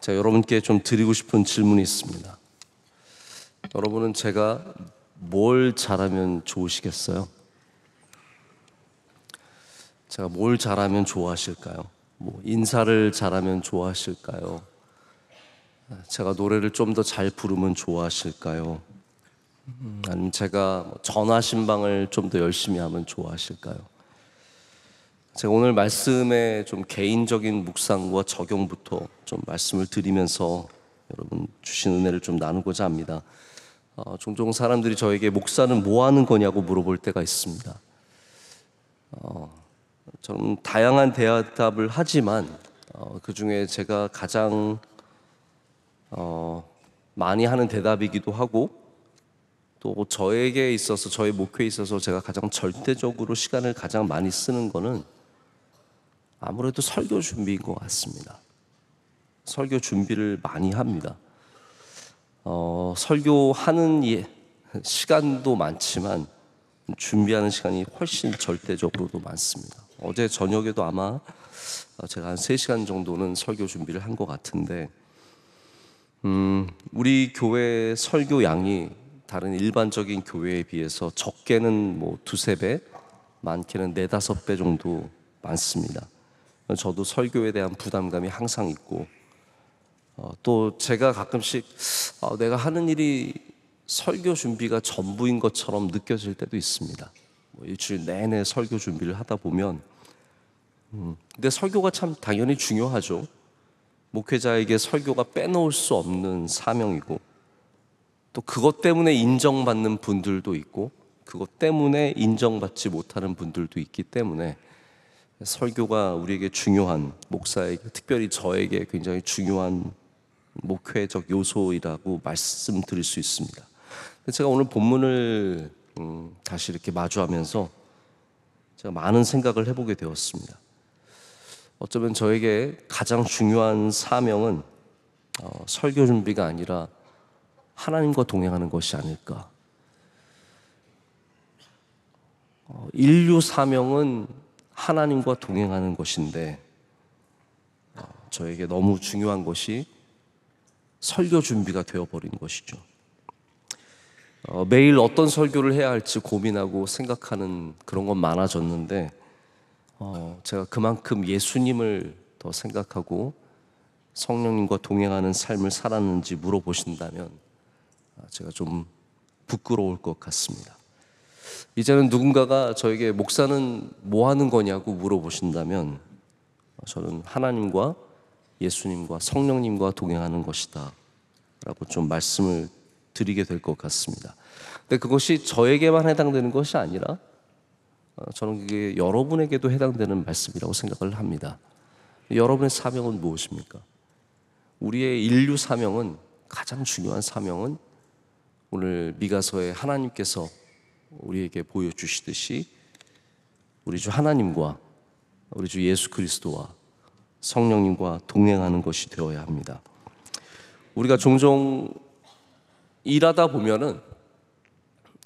제가 여러분께 좀 드리고 싶은 질문이 있습니다. 여러분은 제가 뭘 잘하면 좋으시겠어요? 제가 뭘 잘하면 좋아하실까요? 뭐 인사를 잘하면 좋아하실까요? 제가 노래를 좀 더 잘 부르면 좋아하실까요? 아니면 제가 뭐 전화신방을 좀 더 열심히 하면 좋아하실까요? 제가 오늘 말씀의 좀 개인적인 묵상과 적용부터 좀 말씀을 드리면서 여러분 주신 은혜를 좀 나누고자 합니다. 어, 종종 사람들이 저에게 목사는 뭐 하는 거냐고 물어볼 때가 있습니다. 어, 저는 다양한 대답을 하지만 어, 그 중에 제가 가장 어, 많이 하는 대답이기도 하고 또 저에게 있어서 저의 목회에 있어서 제가 가장 절대적으로 시간을 가장 많이 쓰는 거는 아무래도 설교 준비인 것 같습니다. 설교 준비를 많이 합니다. 어, 설교하는 예, 시간도 많지만 준비하는 시간이 훨씬 절대적으로도 많습니다. 어제 저녁에도 아마 어, 제가 한 3시간 정도는 설교 준비를 한 것 같은데, 음, 우리 교회 설교 양이 다른 일반적인 교회에 비해서 적게는 뭐 두 세 배, 많게는 네다섯 배 정도 많습니다. 저도 설교에 대한 부담감이 항상 있고 어, 또 제가 가끔씩 어, 내가 하는 일이 설교 준비가 전부인 것처럼 느껴질 때도 있습니다. 뭐 일주일 내내 설교 준비를 하다 보면 음, 근데 설교가 참 당연히 중요하죠. 목회자에게 설교가 빼놓을 수 없는 사명이고 또 그것 때문에 인정받는 분들도 있고 그것 때문에 인정받지 못하는 분들도 있기 때문에 설교가 우리에게 중요한 목사에게 특별히 저에게 굉장히 중요한 목회적 요소이라고 말씀드릴 수 있습니다. 제가 오늘 본문을 음, 다시 이렇게 마주하면서 제가 많은 생각을 해보게 되었습니다. 어쩌면 저에게 가장 중요한 사명은 어, 설교 준비가 아니라 하나님과 동행하는 것이 아닐까. 어, 인류 사명은 하나님과 동행하는 것인데 어, 저에게 너무 중요한 것이 설교 준비가 되어버린 것이죠. 어, 매일 어떤 설교를 해야 할지 고민하고 생각하는 그런 건 많아졌는데 어, 제가 그만큼 예수님을 더 생각하고 성령님과 동행하는 삶을 살았는지 물어보신다면 아, 제가 좀 부끄러울 것 같습니다. 이제는 누군가가 저에게 목사는 뭐 하는 거냐고 물어보신다면 저는 하나님과 예수님과 성령님과 동행하는 것이다. 라고 좀 말씀을 드리게 될 것 같습니다. 근데 그것이 저에게만 해당되는 것이 아니라 어, 저는 그게 여러분에게도 해당되는 말씀이라고 생각을 합니다. 여러분의 사명은 무엇입니까? 우리의 인류 사명은 가장 중요한 사명은 오늘 미가서에 하나님께서 우리에게 보여주시듯이 우리 주 하나님과 우리 주 예수 그리스도와 성령님과 동행하는 것이 되어야 합니다. 우리가 종종 일하다 보면은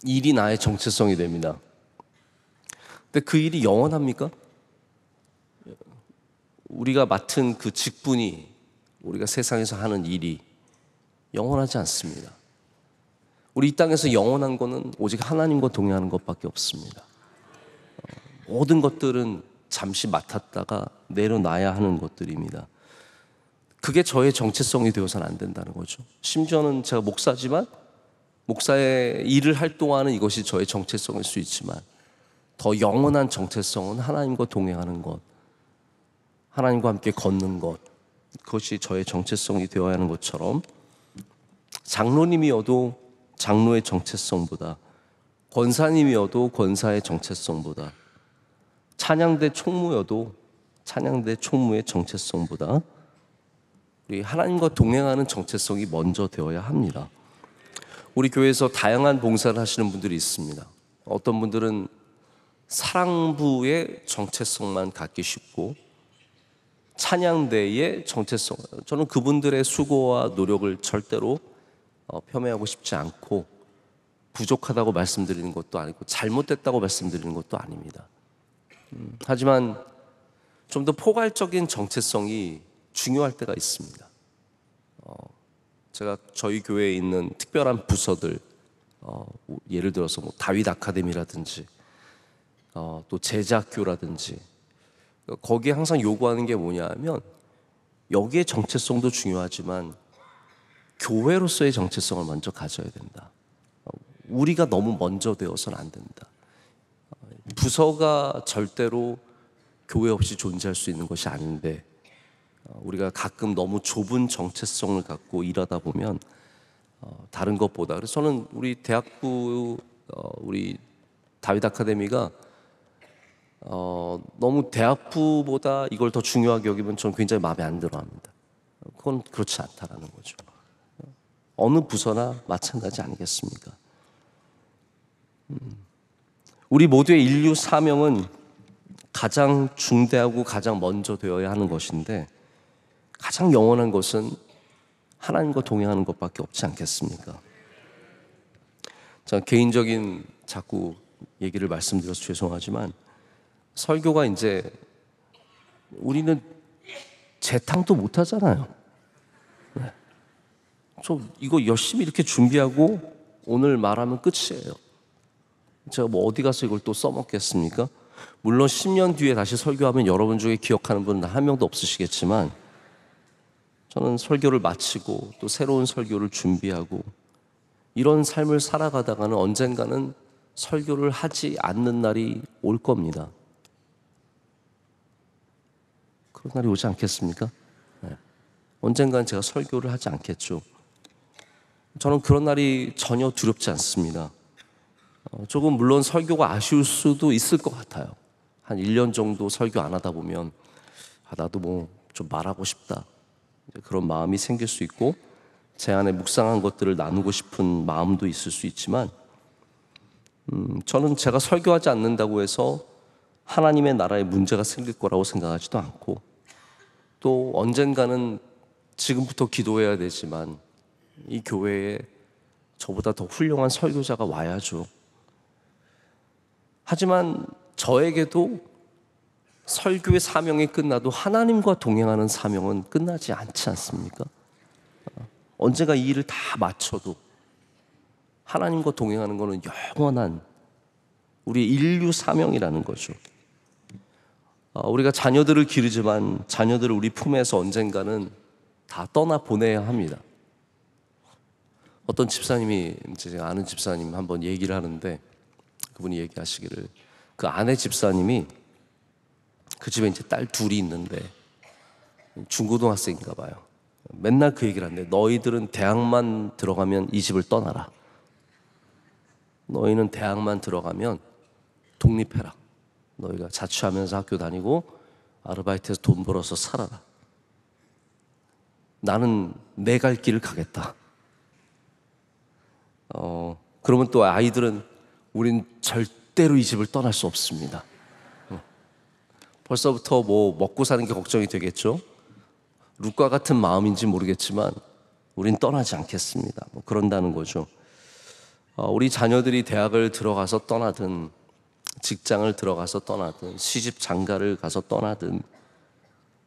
일이 나의 정체성이 됩니다. 근데 그 일이 영원합니까? 우리가 맡은 그 직분이 우리가 세상에서 하는 일이 영원하지 않습니다. 우리 이 땅에서 영원한 거는 오직 하나님과 동행하는 것밖에 없습니다. 어, 모든 것들은 잠시 맡았다가 내려놔야 하는 것들입니다. 그게 저의 정체성이 되어서는 안 된다는 거죠. 심지어는 제가 목사지만 목사의 일을 할 동안은 이것이 저의 정체성일 수 있지만 더 영원한 정체성은 하나님과 동행하는 것, 하나님과 함께 걷는 것, 그것이 저의 정체성이 되어야 하는 것처럼 장로님이어도 장로의 정체성보다 권사님이어도 권사의 정체성보다 찬양대 총무여도 찬양대 총무의 정체성보다 우리 하나님과 동행하는 정체성이 먼저 되어야 합니다. 우리 교회에서 다양한 봉사를 하시는 분들이 있습니다. 어떤 분들은 사랑부의 정체성만 갖기 쉽고 찬양대의 정체성 저는 그분들의 수고와 노력을 절대로 어, 폄훼하고 싶지 않고 부족하다고 말씀드리는 것도 아니고 잘못됐다고 말씀드리는 것도 아닙니다. 음, 하지만 좀 더 포괄적인 정체성이 중요할 때가 있습니다. 어, 제가 저희 교회에 있는 특별한 부서들, 어, 예를 들어서 뭐 다윗 아카데미라든지 어, 또제작교라든지 거기에 항상 요구하는 게 뭐냐면 하 여기에 정체성도 중요하지만 교회로서의 정체성을 먼저 가져야 된다. 우리가 너무 먼저 되어서는 안 된다. 부서가 절대로 교회 없이 존재할 수 있는 것이 아닌데 우리가 가끔 너무 좁은 정체성을 갖고 일하다 보면 어, 다른 것보다 그래서 저는 우리 대학부 어, 우리 다윗 아카데미가 어, 너무 대학부보다 이걸 더 중요하게 여기면 저는 굉장히 마음에 안 들어합니다. 그건 그렇지 않다라는 거죠. 어느 부서나 마찬가지 아니겠습니까? 음. 우리 모두의 인류 사명은 가장 중대하고 가장 먼저 되어야 하는 것인데 가장 영원한 것은 하나님과 동행하는 것밖에 없지 않겠습니까? 자, 개인적인 자꾸 얘기를 말씀드려서 죄송하지만 설교가 이제 우리는 재탕도 못 하잖아요. 저 이거 열심히 이렇게 준비하고 오늘 말하면 끝이에요. 제가 뭐 어디 가서 이걸 또 써먹겠습니까? 물론 10년 뒤에 다시 설교하면 여러분 중에 기억하는 분은 한 명도 없으시겠지만 저는 설교를 마치고 또 새로운 설교를 준비하고 이런 삶을 살아가다가는 언젠가는 설교를 하지 않는 날이 올 겁니다. 그런 날이 오지 않겠습니까? 네. 언젠간 제가 설교를 하지 않겠죠. 저는 그런 날이 전혀 두렵지 않습니다. 어, 조금 물론 설교가 아쉬울 수도 있을 것 같아요. 한 1년 정도 설교 안 하다 보면 아, 나도 뭐 좀 말하고 싶다. 그런 마음이 생길 수 있고 제 안에 묵상한 것들을 나누고 싶은 마음도 있을 수 있지만 음, 저는 제가 설교하지 않는다고 해서 하나님의 나라에 문제가 생길 거라고 생각하지도 않고 또 언젠가는 지금부터 기도해야 되지만 이 교회에 저보다 더 훌륭한 설교자가 와야죠. 하지만 저에게도 설교의 사명이 끝나도 하나님과 동행하는 사명은 끝나지 않지 않습니까? 어, 언제가 이 일을 다 마쳐도 하나님과 동행하는 것은 영원한 우리 인류 사명이라는 거죠. 아, 우리가 자녀들을 기르지만 자녀들을 우리 품에서 언젠가는 다 떠나 보내야 합니다. 어떤 집사님이 제가 아는 집사님 한번 얘기를 하는데 그분이 얘기하시기를 그 아내 집사님이 그 집에 이제 딸 둘이 있는데 중고등학생인가 봐요. 맨날 그 얘기를 하는데 너희들은 대학만 들어가면 이 집을 떠나라. 너희는 대학만 들어가면 독립해라. 너희가 자취하면서 학교 다니고 아르바이트해서 돈 벌어서 살아라. 나는 내 갈 길을 가겠다. 어, 그러면 또 아이들은 우린 절대로 이 집을 떠날 수 없습니다. 어. 벌써부터 뭐 먹고 사는 게 걱정이 되겠죠? 루과 같은 마음인지 모르겠지만 우린 떠나지 않겠습니다. 뭐 그런다는 거죠. 어, 우리 자녀들이 대학을 들어가서 떠나든 직장을 들어가서 떠나든 시집 장가를 가서 떠나든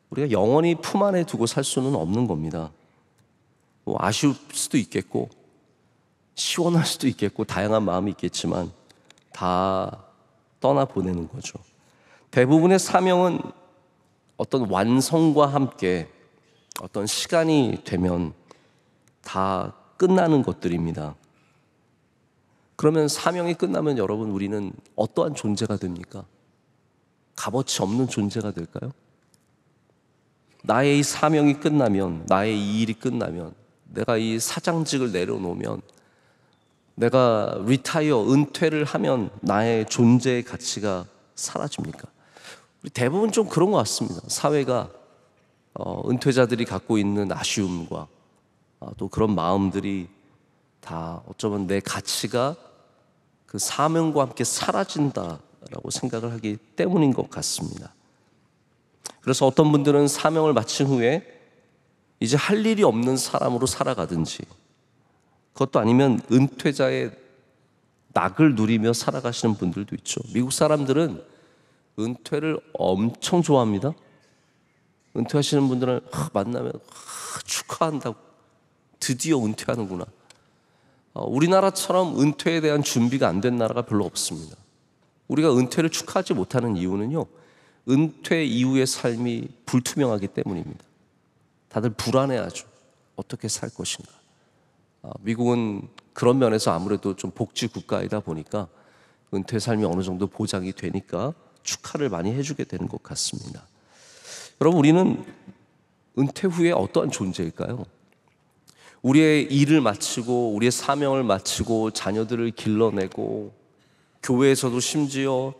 우리가 영원히 품 안에 두고 살 수는 없는 겁니다. 뭐 아쉬울 수도 있겠고 시원할 수도 있겠고 다양한 마음이 있겠지만 다 떠나 보내는 거죠. 대부분의 사명은 어떤 완성과 함께 어떤 시간이 되면 다 끝나는 것들입니다. 그러면 사명이 끝나면 여러분 우리는 어떠한 존재가 됩니까? 값어치 없는 존재가 될까요? 나의 이 사명이 끝나면, 나의 이 일이 끝나면, 내가 이 사장직을 내려놓으면 내가 리타이어, 은퇴를 하면 나의 존재의 가치가 사라집니까? 우리 대부분 좀 그런 것 같습니다. 사회가 어, 은퇴자들이 갖고 있는 아쉬움과 아, 또 그런 마음들이 다 어쩌면 내 가치가 그 사명과 함께 사라진다라고 생각을 하기 때문인 것 같습니다. 그래서 어떤 분들은 사명을 마친 후에 이제 할 일이 없는 사람으로 살아가든지 그것도 아니면 은퇴자의 낙을 누리며 살아가시는 분들도 있죠. 미국 사람들은 은퇴를 엄청 좋아합니다. 은퇴하시는 분들은 아, 만나면 아, 축하한다고 드디어 은퇴하는구나. 어, 우리나라처럼 은퇴에 대한 준비가 안 된 나라가 별로 없습니다. 우리가 은퇴를 축하하지 못하는 이유는요, 은퇴 이후의 삶이 불투명하기 때문입니다. 다들 불안해하죠. 어떻게 살 것인가. 어, 미국은 그런 면에서 아무래도 좀 복지 국가이다 보니까 은퇴 삶이 어느 정도 보장이 되니까 축하를 많이 해주게 되는 것 같습니다. 여러분, 우리는 은퇴 후에 어떠한 존재일까요? 우리의 일을 마치고, 우리의 사명을 마치고, 자녀들을 길러내고, 교회에서도 심지어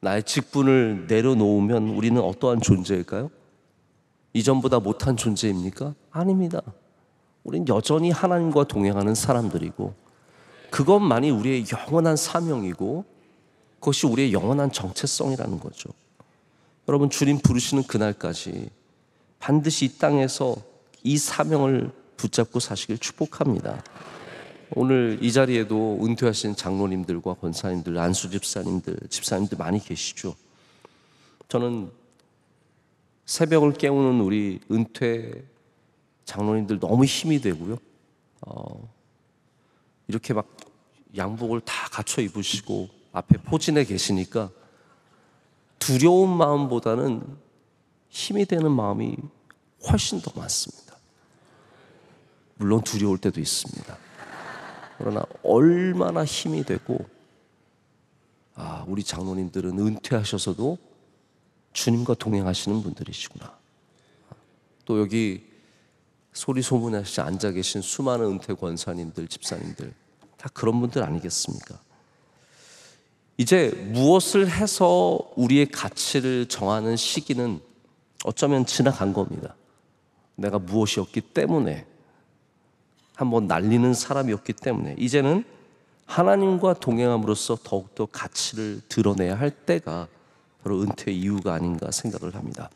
나의 직분을 내려놓으면 우리는 어떠한 존재일까요? 이전보다 못한 존재입니까? 아닙니다. 우린 여전히 하나님과 동행하는 사람들이고 그것만이 우리의 영원한 사명이고 그것이 우리의 영원한 정체성이라는 거죠. 여러분 주님 부르시는 그날까지 반드시 이 땅에서 이 사명을 붙잡고 사시길 축복합니다. 오늘 이 자리에도 은퇴하신 장로님들과 권사님들, 안수 집사님들, 집사님들 많이 계시죠. 저는 새벽을 깨우는 우리 은퇴 장로님들 너무 힘이 되고요. 어, 이렇게 막 양복을 다 갖춰 입으시고 앞에 포진해 계시니까 두려운 마음보다는 힘이 되는 마음이 훨씬 더 많습니다. 물론 두려울 때도 있습니다. 그러나 얼마나 힘이 되고, 아, 우리 장로님들은 은퇴하셔서도 주님과 동행하시는 분들이시구나. 또 여기 소리 소문하시 앉아 계신 수많은 은퇴 권사님들, 집사님들 다 그런 분들 아니겠습니까? 이제 무엇을 해서 우리의 가치를 정하는 시기는 어쩌면 지나간 겁니다. 내가 무엇이었기 때문에 한번 날리는 사람이었기 때문에 이제는 하나님과 동행함으로써 더욱더 가치를 드러내야 할 때가 바로 은퇴 이유가 아닌가 생각을 합니다.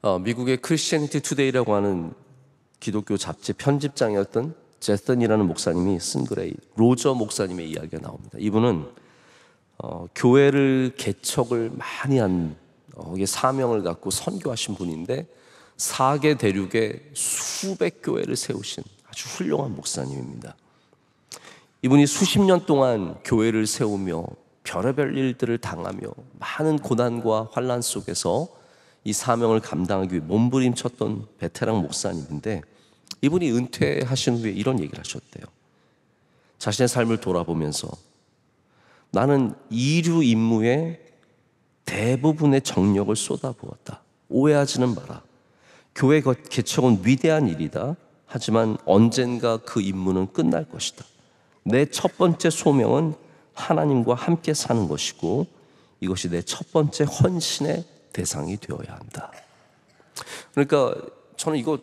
어, 미국의 크리스천티 투데이라고 하는 기독교 잡지 편집장이었던 제슨이라는 스 목사님이 쓴 글에 로저 목사님의 이야기가 나옵니다. 이분은 어, 교회를 개척을 많이 한 어, 사명을 갖고 선교하신 분인데 사계 대륙에 수백 교회를 세우신 아주 훌륭한 목사님입니다. 이분이 수십 년 동안 교회를 세우며 별의별 일들을 당하며 많은 고난과 환란 속에서 이 사명을 감당하기 위해 몸부림쳤던 베테랑 목사님인데 이분이 은퇴하신 후에 이런 얘기를 하셨대요. 자신의 삶을 돌아보면서 나는 이류 임무에 대부분의 정력을 쏟아부었다. 오해하지는 마라. 교회 개척은 위대한 일이다. 하지만 언젠가 그 임무는 끝날 것이다. 내 첫 번째 소명은 하나님과 함께 사는 것이고 이것이 내 첫 번째 헌신의 대상이 되어야 한다. 그러니까 저는 이거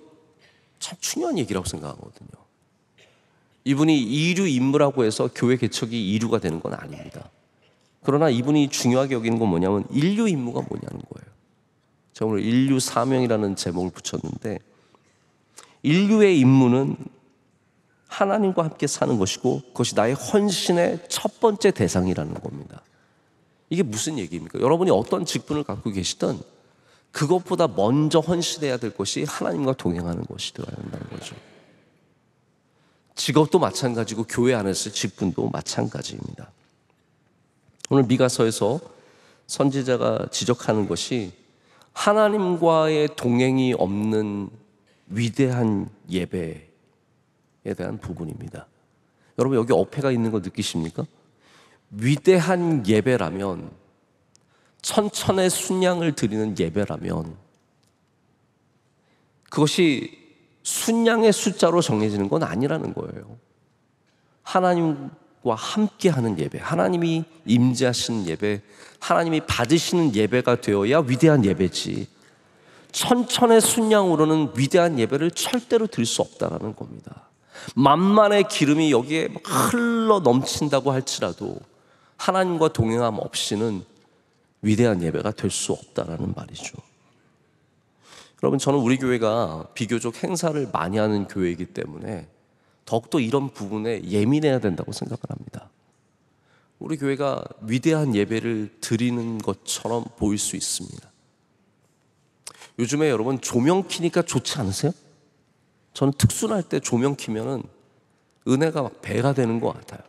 참 중요한 얘기라고 생각하거든요. 이분이 이류 인물라고 해서 교회 개척이 이류가 되는 건 아닙니다. 그러나 이분이 중요하게 여기는 건 뭐냐면 인류 임무가 뭐냐는 거예요. 제가 오늘 인류 사명이라는 제목을 붙였는데 인류의 임무는 하나님과 함께 사는 것이고 그것이 나의 헌신의 첫 번째 대상이라는 겁니다. 이게 무슨 얘기입니까? 여러분이 어떤 직분을 갖고 계시든 그것보다 먼저 헌신해야 될 것이 하나님과 동행하는 것이 되어야 한다는 거죠. 직업도 마찬가지고 교회 안에서 직분도 마찬가지입니다. 오늘 미가서에서 선지자가 지적하는 것이 하나님과의 동행이 없는 위대한 예배에 대한 부분입니다. 여러분 여기 어폐가 있는 거 느끼십니까? 위대한 예배라면 천천의 순양을 드리는 예배라면 그것이 순양의 숫자로 정해지는 건 아니라는 거예요. 하나님과 함께하는 예배, 하나님이 임재하시 예배, 하나님이 받으시는 예배가 되어야 위대한 예배지. 천천의 순양으로는 위대한 예배를 절대로 드릴 수 없다라는 겁니다. 만만의 기름이 여기에 흘러 넘친다고 할지라도 하나님과 동행함 없이는 위대한 예배가 될 수 없다라는 말이죠. 여러분, 저는 우리 교회가 비교적 행사를 많이 하는 교회이기 때문에 더욱더 이런 부분에 예민해야 된다고 생각을 합니다. 우리 교회가 위대한 예배를 드리는 것처럼 보일 수 있습니다. 요즘에 여러분 조명 키니까 좋지 않으세요? 저는 특순할 때 조명 키면은 은혜가 막 배가 되는 것 같아요.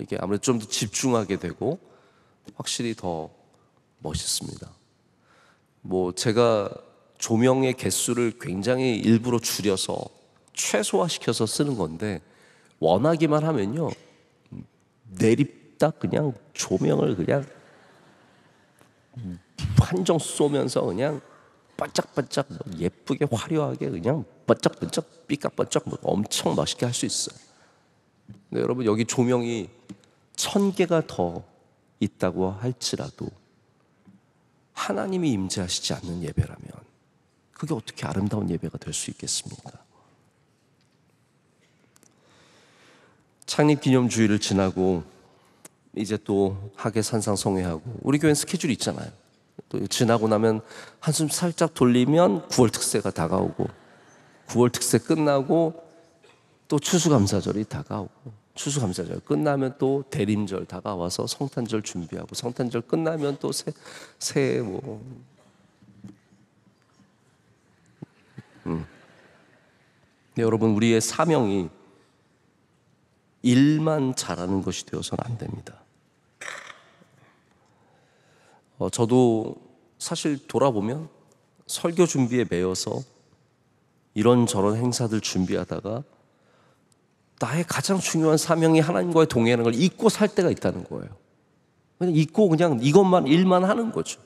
이게 아무래도 좀 더 집중하게 되고 확실히 더 멋있습니다. 뭐 제가 조명의 개수를 굉장히 일부러 줄여서 최소화시켜서 쓰는 건데 원하기만 하면요 내립다 그냥 조명을 그냥 한정 쏘면서 그냥 반짝반짝 예쁘게 화려하게 그냥 반짝반짝 삐까반짝 뭐 엄청 맛있게 할 수 있어요. 근데 네, 여러분 여기 조명이 천 개가 더 있다고 할지라도 하나님이 임재하시지 않는 예배라면 그게 어떻게 아름다운 예배가 될 수 있겠습니까? 창립 기념주의를 지나고 이제 또 학예 산상성회하고 우리 교회 스케줄이 있잖아요. 또 지나고 나면 한숨 살짝 돌리면 9월 특세가 다가오고 9월 특세 끝나고 또 추수감사절이 다가오고 추수감사절 끝나면 또 대림절 다가와서 성탄절 준비하고 성탄절 끝나면 또 새 새해 뭐 음. 근 여러분 우리의 사명이 일만 잘하는 것이 되어서는 안 됩니다. 어, 저도 사실 돌아보면 설교 준비에 매여서 이런저런 행사들 준비하다가 나의 가장 중요한 사명이 하나님과의 동행하는 걸 잊고 살 때가 있다는 거예요. 그냥 잊고 그냥 이것만 일만 하는 거죠.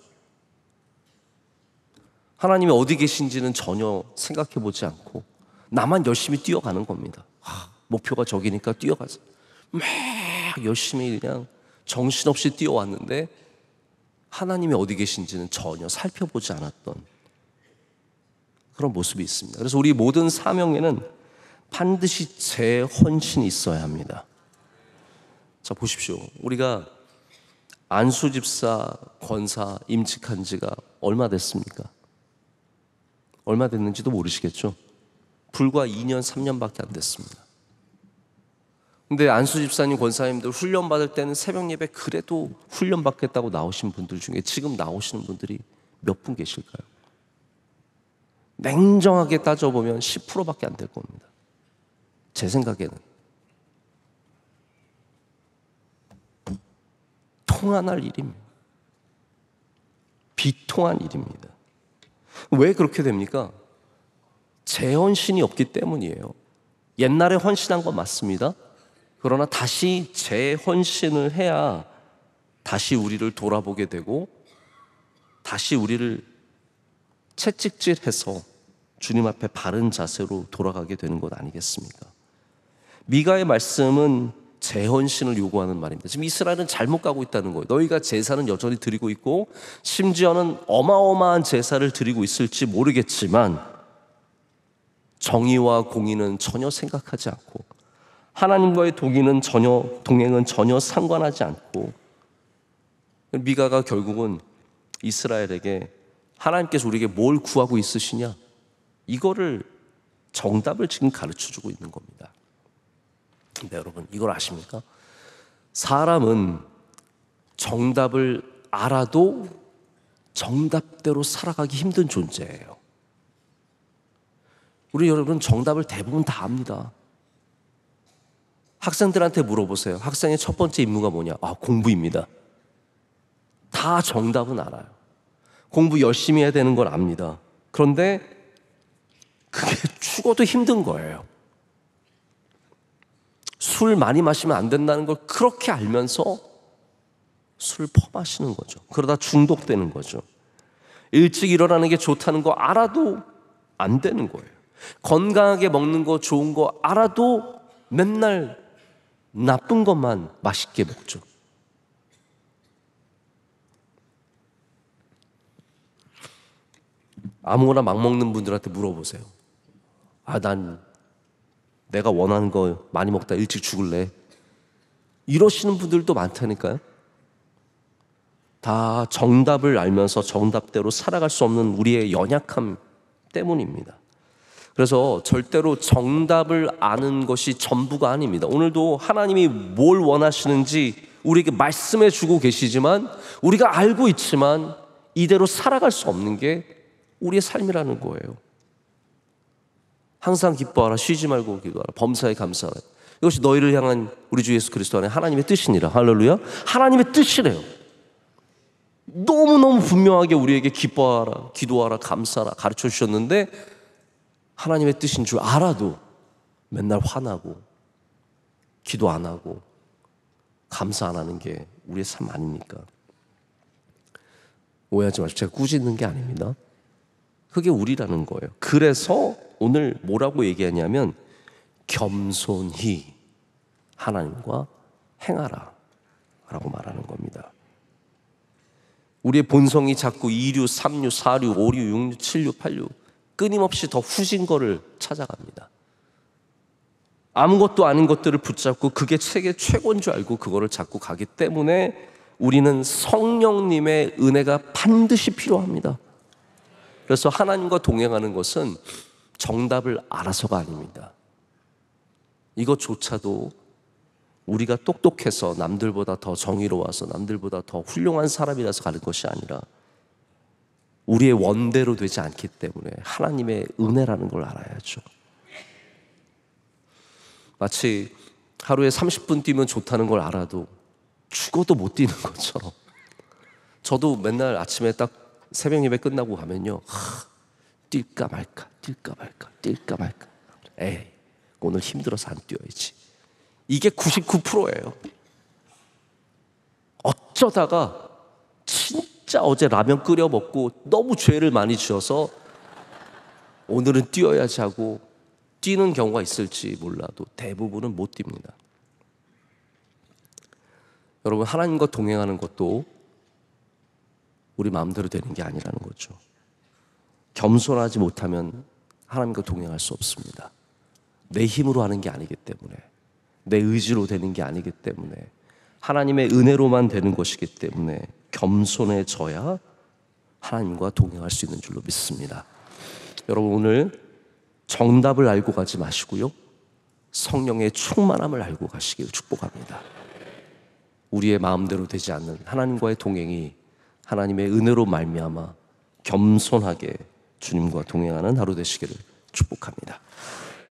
하나님이 어디 계신지는 전혀 생각해 보지 않고 나만 열심히 뛰어가는 겁니다. 하, 아, 목표가 저기니까 뛰어가자. 막 열심히 그냥 정신없이 뛰어왔는데 하나님이 어디 계신지는 전혀 살펴보지 않았던 그런 모습이 있습니다. 그래서 우리 모든 사명에는 반드시 제 헌신이 있어야 합니다. 자, 보십시오. 우리가 안수 집사, 권사 임직한 지가 얼마 됐습니까? 얼마 됐는지도 모르시겠죠? 불과 2년, 3년밖에 안 됐습니다. 근데 안수 집사님, 권사님들 훈련 받을 때는 새벽 예배 그래도 훈련 받겠다고 나오신 분들 중에 지금 나오시는 분들이 몇 분 계실까요? 냉정하게 따져보면 10%밖에 안 될 겁니다. 제 생각에는 통안할 일입니다. 비통한 일입니다. 왜 그렇게 됩니까? 재헌신이 없기 때문이에요. 옛날에 헌신한 건 맞습니다. 그러나 다시 재헌신을 해야 다시 우리를 돌아보게 되고 다시 우리를 채찍질해서 주님 앞에 바른 자세로 돌아가게 되는 것 아니겠습니까? 미가의 말씀은 재헌신을 요구하는 말입니다. 지금 이스라엘은 잘못 가고 있다는 거예요. 너희가 제사는 여전히 드리고 있고 심지어는 어마어마한 제사를 드리고 있을지 모르겠지만 정의와 공의는 전혀 생각하지 않고 하나님과의 동의는 전혀 동행은 전혀 상관하지 않고 미가가 결국은 이스라엘에게 하나님께서 우리에게 뭘 구하고 있으시냐 이거를 정답을 지금 가르쳐 주고 있는 겁니다. 네, 여러분 이걸 아십니까? 사람은 정답을 알아도 정답대로 살아가기 힘든 존재예요. 우리 여러분 정답을 대부분 다 압니다. 학생들한테 물어보세요. 학생의 첫 번째 임무가 뭐냐? 아, 공부입니다. 다 정답은 알아요. 공부 열심히 해야 되는 걸 압니다. 그런데 그게 죽어도 힘든 거예요. 술 많이 마시면 안 된다는 걸 그렇게 알면서 술 퍼마시는 거죠. 그러다 중독되는 거죠. 일찍 일어나는 게 좋다는 거 알아도 안 되는 거예요. 건강하게 먹는 거 좋은 거 알아도 맨날 나쁜 것만 맛있게 먹죠. 아무거나 막 먹는 분들한테 물어보세요. 아, 난 내가 원하는 거 많이 먹다 일찍 죽을래. 이러시는 분들도 많다니까요. 다 정답을 알면서 정답대로 살아갈 수 없는 우리의 연약함 때문입니다. 그래서 절대로 정답을 아는 것이 전부가 아닙니다. 오늘도 하나님이 뭘 원하시는지 우리에게 말씀해 주고 계시지만 우리가 알고 있지만 이대로 살아갈 수 없는 게 우리의 삶이라는 거예요. 항상 기뻐하라 쉬지 말고 기도하라 범사에 감사하라 이것이 너희를 향한 우리 주 예수 그리스도 안에 하나님의 뜻이니라 할렐루야 하나님의 뜻이래요 너무너무 분명하게 우리에게 기뻐하라 기도하라 감사하라 가르쳐 주셨는데 하나님의 뜻인 줄 알아도 맨날 화나고 기도 안 하고 감사 안 하는 게 우리의 삶 아닙니까? 오해하지 마십시오. 제가 꾸짖는 게 아닙니다. 그게 우리라는 거예요. 그래서 오늘 뭐라고 얘기하냐면 겸손히 하나님과 행하라 라고 말하는 겁니다. 우리의 본성이 자꾸 2류, 3류, 4류, 5류, 6류, 7류, 8류 끊임없이 더 후진 거를 찾아갑니다. 아무것도 아닌 것들을 붙잡고 그게 세계 최고인 줄 알고 그거를 자꾸 가기 때문에 우리는 성령님의 은혜가 반드시 필요합니다. 그래서 하나님과 동행하는 것은 정답을 알아서가 아닙니다. 이것조차도 우리가 똑똑해서 남들보다 더 정의로워서 남들보다 더 훌륭한 사람이라서 가는 것이 아니라 우리의 원대로 되지 않기 때문에 하나님의 은혜라는 걸 알아야죠. 마치 하루에 30분 뛰면 좋다는 걸 알아도 죽어도 못 뛰는 것처럼 저도 맨날 아침에 딱 새벽 예배 끝나고 가면요. 하, 뛸까 말까, 뛸까 말까, 뛸까 말까. 에이, 오늘 힘들어서 안 뛰어야지. 이게 99%예요. 어쩌다가 진짜 어제 라면 끓여 먹고 너무 죄를 많이 지어서 오늘은 뛰어야지 하고 뛰는 경우가 있을지 몰라도 대부분은 못 뜁니다. 여러분, 하나님과 동행하는 것도 우리 마음대로 되는 게 아니라는 거죠. 겸손하지 못하면 하나님과 동행할 수 없습니다. 내 힘으로 하는 게 아니기 때문에, 내 의지로 되는 게 아니기 때문에, 하나님의 은혜로만 되는 것이기 때문에 겸손해져야 하나님과 동행할 수 있는 줄로 믿습니다. 여러분 오늘 정답을 알고 가지 마시고요. 성령의 충만함을 알고 가시길 축복합니다. 우리의 마음대로 되지 않는 하나님과의 동행이 하나님의 은혜로 말미암아 겸손하게 주님과 동행하는 하루 되시기를 축복합니다.